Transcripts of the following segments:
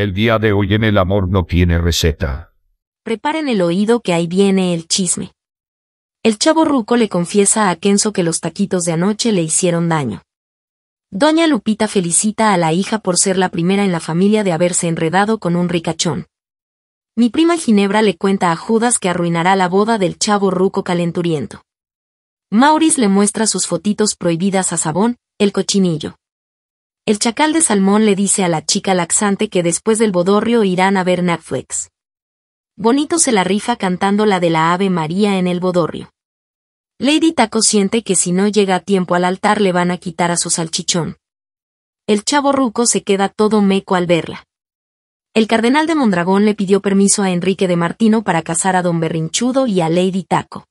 El día de hoy en el amor no tiene receta. Preparen el oído que ahí viene el chisme. El chavo ruco le confiesa a Kenzo que los taquitos de anoche le hicieron daño. Doña Lupita felicita a la hija por ser la primera en la familia de haberse enredado con un ricachón. Mi prima Ginebra le cuenta a Judas que arruinará la boda del chavo ruco calenturiento. Maurice le muestra sus fotitos prohibidas a Sabón, el cochinillo. El chacal de salmón le dice a la chica laxante que después del bodorrio irán a ver Netflix. Bonito se la rifa cantando la de la Ave María en el bodorrio. Lady Taco siente que si no llega a tiempo al altar le van a quitar a su salchichón. El chavo ruco se queda todo meco al verla. El cardenal de Mondragón le pidió permiso a Enrique de Martino para casar a don Berrinchudo y a Lady Taco.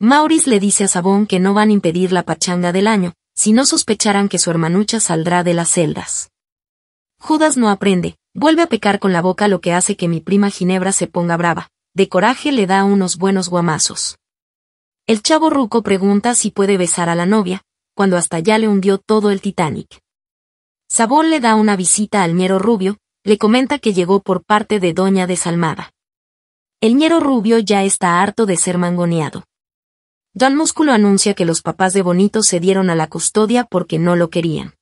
Maurice le dice a Sabón que no van a impedir la pachanga del año, si no sospecharan que su hermanucha saldrá de las celdas. Judas no aprende, vuelve a pecar con la boca lo que hace que mi prima Ginebra se ponga brava, de coraje le da unos buenos guamazos. El chavo ruco pregunta si puede besar a la novia, cuando hasta ya le hundió todo el Titanic. Sabón le da una visita al ñero rubio, le comenta que llegó por parte de Doña Desalmada. El ñero rubio ya está harto de ser mangoneado. John Músculo anuncia que los papás de Bonito se dieron a la custodia porque no lo querían.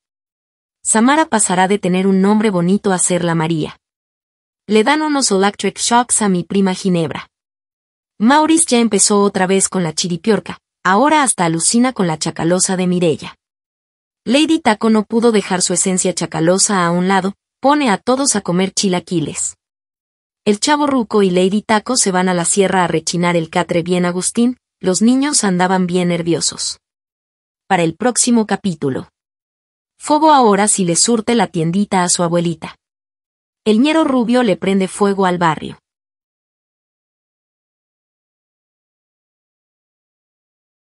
Samara pasará de tener un nombre bonito a ser la María. Le dan unos electric shocks a mi prima Ginebra. Maurice ya empezó otra vez con la chiripiorca, ahora hasta alucina con la chacalosa de Mirella. Lady Taco no pudo dejar su esencia chacalosa a un lado, pone a todos a comer chilaquiles. El chavo Ruco y Lady Taco se van a la sierra a rechinar el catre bien Agustín, los niños andaban bien nerviosos. Para el próximo capítulo. Fogo ahora si le surte la tiendita a su abuelita. El ñero rubio le prende fuego al barrio.